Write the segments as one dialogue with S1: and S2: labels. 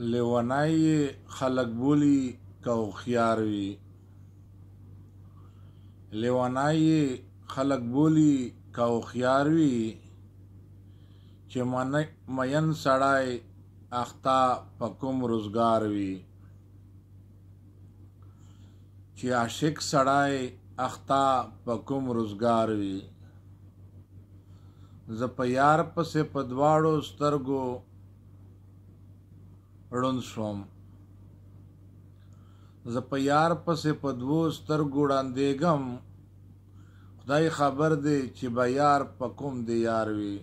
S1: لیونای خلق بولی که هوښیار وي لیونای خلق بولی که هوښیار وي چې مین سړی اختا په کوم روزګار وي چې عاشق سړی اختا په کوم روزګار وي ز په یار پسې په دواړو سترګو ړوند شوم زه په یار پسې په دوو سترګو ړاندېږم خدای خبر دی چې به یار په کوم دی یار وي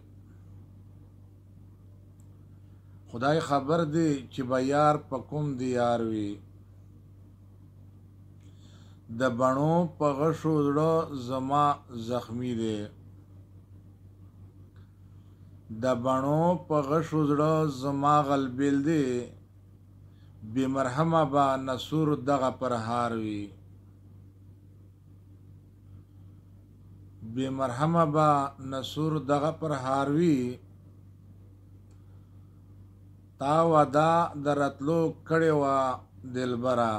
S1: خدای خبر دی چې به یار په کوم دی یار وي د بڼو په غشو زړه زما زخمی دی د بڼو په غشو زړه زما غلبیل دی بی مرحمه با نصور دغه پرهار وی بی مرحمه با نصور دغه پرهار وی تا ودا درتلو کړي وا دلبرا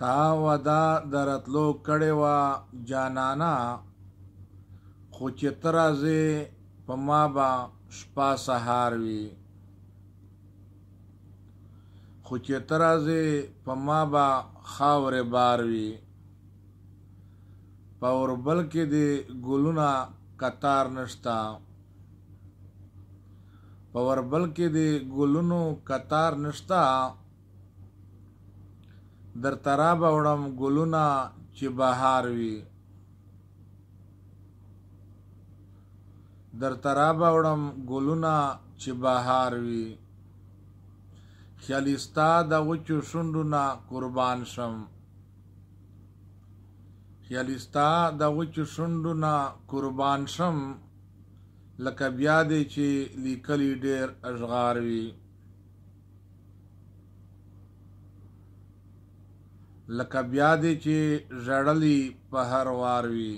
S1: تا ودا درتلو کړي وا جانانا خو چې ترازه په ما با شپه سهار وي خو چې ترازې په ما با خاورې بار وي په اوربل کې د ګلونه قطار نشتا په اوربل کې د ګلونو قطار نشتا در تراب اورم ګلونه چې بهار وي در تراب وړم ګلونه چې بهار وي خیالستا د وچو شوندو نا قربان شم خیالستا د وچو شوندو نا قربان شم لکه بیا دې چې لیکلی ډېر اشغار وي لکه بیا دې چې ژړلی په هر وار وي